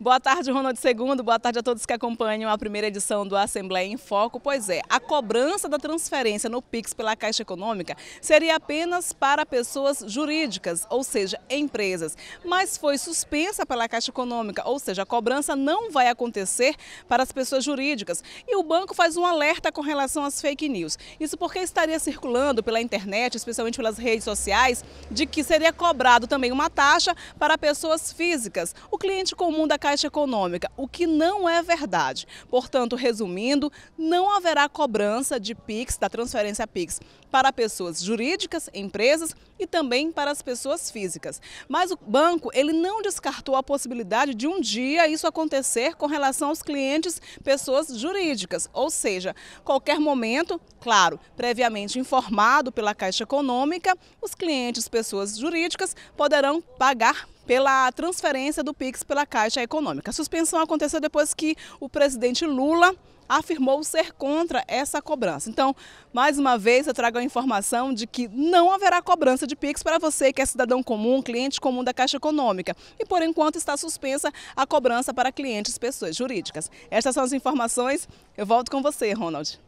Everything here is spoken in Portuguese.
Boa tarde, Ronald Segundo. Boa tarde a todos que acompanham a primeira edição do Assembleia em Foco. Pois é, a cobrança da transferência no PIX pela Caixa Econômica seria apenas para pessoas jurídicas, ou seja, empresas, mas foi suspensa pela Caixa Econômica, ou seja, a cobrança não vai acontecer para as pessoas jurídicas. E o banco faz um alerta com relação às fake news. Isso porque estaria circulando pela internet, especialmente pelas redes sociais, de que seria cobrado também uma taxa para pessoas físicas. O cliente comum da Caixa Econômica, o que não é verdade. Portanto, resumindo, não haverá cobrança de PIX, da transferência PIX, para pessoas jurídicas, empresas e também para as pessoas físicas. Mas o banco, ele não descartou a possibilidade de um dia isso acontecer com relação aos clientes, pessoas jurídicas, ou seja, qualquer momento, claro, previamente informado pela Caixa Econômica, os clientes, pessoas jurídicas, poderão pagar pela transferência do Pix pela Caixa Econômica. A suspensão aconteceu depois que o presidente Lula afirmou ser contra essa cobrança. Então, mais uma vez, eu trago a informação de que não haverá cobrança de PIX para você que é cidadão comum, cliente comum da Caixa Econômica. E, por enquanto, está suspensa a cobrança para clientes pessoas jurídicas. Estas são as informações. Eu volto com você, Ronald.